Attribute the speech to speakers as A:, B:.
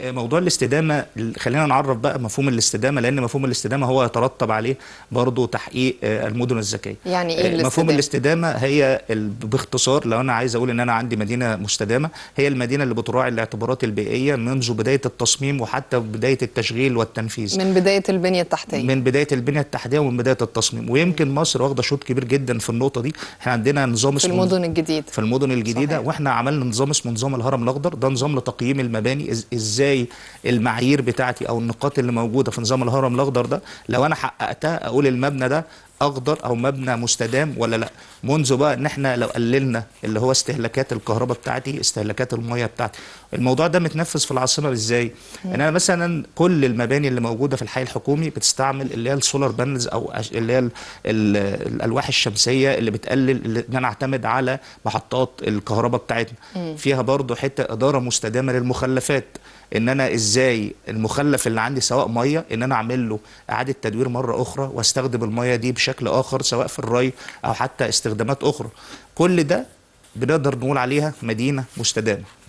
A: آه، موضوع الاستدامه خلينا نعرف بقى مفهوم الاستدامه لان مفهوم الاستدامه هو يترتب عليه برضه تحقيق آه، المدن الذكيه يعني ايه الاستدامة؟ مفهوم الاستدامه هي باختصار لو انا عايز اقول ان انا عندي مدينه مستدامه هي المدينه اللي بتراعي الاعتبارات البيئيه منذ بدايه التصميم وحتى بدايه التشغيل والتنفيذ من
B: بدايه البنيه التحتيه من
A: بدايه البنيه التحتيه ومن بدايه التصميم ويمكن مصر واخده شوط كبير جدا في النقطه دي احنا عندنا نظام اسمه في المدن الجديد في المدن الجديده صحيح. واحنا عملنا نظام اسمه نظام الهرم الاخضر ده نظام لتقييم المباني ازاي ازاي المعايير بتاعتي او النقاط اللي موجوده في نظام الهرم الاخضر ده لو انا حققتها اقول المبنى ده اخضر او مبنى مستدام ولا لا منذ بقى ان احنا لو قللنا اللي هو استهلاكات الكهرباء بتاعتي استهلاكات الميه بتاعتي الموضوع ده متنفذ في العاصمه ازاي ان انا مثلا كل المباني اللي موجوده في الحي الحكومي بتستعمل اللي هي السولار بانلز او اللي هي الالواح الشمسيه اللي بتقلل ان انا اعتمد على محطات الكهرباء بتاعتنا فيها برضو حته اداره مستدامه للمخلفات ان انا ازاي المخلف اللي عندي سواء ميه ان انا اعمل له اعاده تدوير مره اخرى واستخدم الميه دي بشكل اخر سواء في الري او حتى استخدامات اخرى كل ده بنقدر نقول عليها مدينه مستدامه